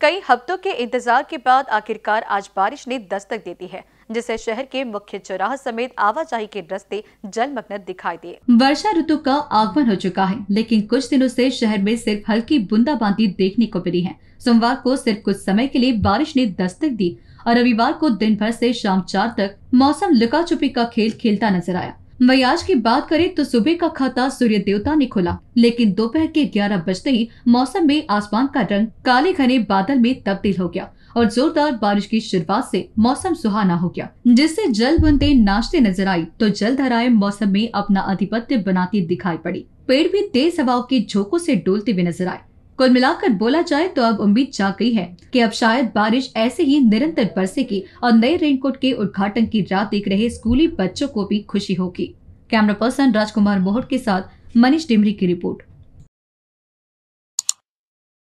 कई हफ्तों के इंतजार के बाद आखिरकार आज बारिश ने दस्तक देती है जिससे शहर के मुख्य चौराह समेत आवाजाही के रस्ते जलमग्न दिखाई दिए वर्षा ऋतु का आगमन हो चुका है लेकिन कुछ दिनों से शहर में सिर्फ हल्की बूंदाबांदी देखने को मिली है सोमवार को सिर्फ कुछ समय के लिए बारिश ने दस्तक दी और रविवार को दिन भर ऐसी शाम चार तक मौसम लुका छुपी का खेल खेलता नजर आया वही आज की बात करें तो सुबह का खाता सूर्य देवता ने खोला लेकिन दोपहर के 11 बजते ही मौसम में आसमान का रंग काले घने बादल में तब्दील हो गया और जोरदार बारिश की शुरुआत से मौसम सुहाना हो गया जिससे जल बुंदे नाचते नजर आई तो जल धराए मौसम में अपना आधिपत्य बनाती दिखाई पड़ी पेड़ भी तेज हवाओं के झोंकों से डोलते हुए नजर आए कुल मिलाकर बोला जाए तो अब उम्मीद जा गई है कि अब शायद बारिश ऐसे ही निरंतर बरसेगी और नए रेनकोट के उद्घाटन की राह देख रहे स्कूली बच्चों को भी खुशी होगी कैमरा पर्सन राजकुमार मोहट के साथ मनीष डिमरी की रिपोर्ट